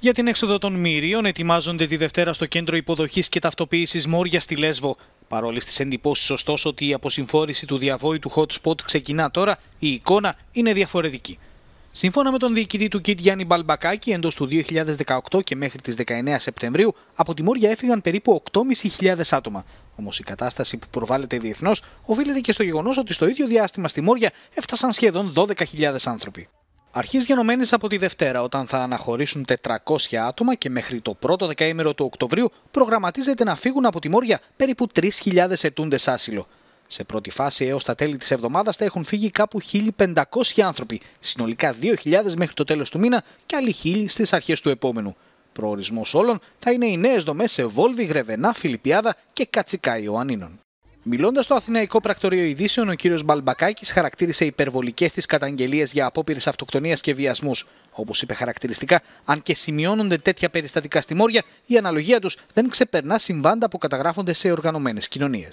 Για την έξοδο των μυρίων ετοιμάζονται τη Δευτέρα στο κέντρο υποδοχής και ταυτοποίησης Μόρια στη Λέσβο. Παρόλες τις εντυπώσεις, ωστόσο, ότι η αποσυμφόρηση του διαβόητου hot spot ξεκινά τώρα, η εικόνα είναι διαφορετική. Σύμφωνα με τον διοικητή του ΚΙΤ Γιάννη Μπαλμπακάκη, εντός του 2018 και μέχρι τις 19 Σεπτεμβρίου, από τη Μόρια έφυγαν περίπου 8.500 άτομα. Όμως η κατάσταση που προβάλλεται διεθνώς οφείλεται και στο γεγονός ότι στο ίδιο διάστημα στη Μόρια έφτασαν σχεδόν 12.000 άνθρωποι. Αρχής γενομένης από τη Δευτέρα, όταν θα αναχωρήσουν 400 άτομα και μέχρι το πρώτο δεκαήμερο του Οκτωβρίου προγραμματίζεται να φύγουν από τη Μόρια περίπου 3.000 ετούντες άσυλο. Σε πρώτη φάση έως τα τέλη της εβδομάδας θα έχουν φύγει κάπου 1.500 άνθρωποι, συνολικά 2.000 μέχρι το τέλος του μήνα και άλλοι 1.000 στις αρχές του επόμενου. Προορισμός όλων θα είναι οι νέες δομές σε Βόλβη, Γρεβενά, Φιλιππιάδα και Κατσικά Ιωαννίνων. Μιλώντας στο Αθηναϊκό Πρακτορείο Ειδήσεων, ο κ. Μπαλμπακάκης χαρακτήρισε υπερβολικές τις καταγγελίες για απόπειρες αυτοκτονίας και βιασμούς. Όπως είπε χαρακτηριστικά, αν και σημειώνονται τέτοια περιστατικά στη Μόρια, η αναλογία τους δεν ξεπερνά συμβάντα που καταγράφονται σε οργανωμένες κοινωνίες.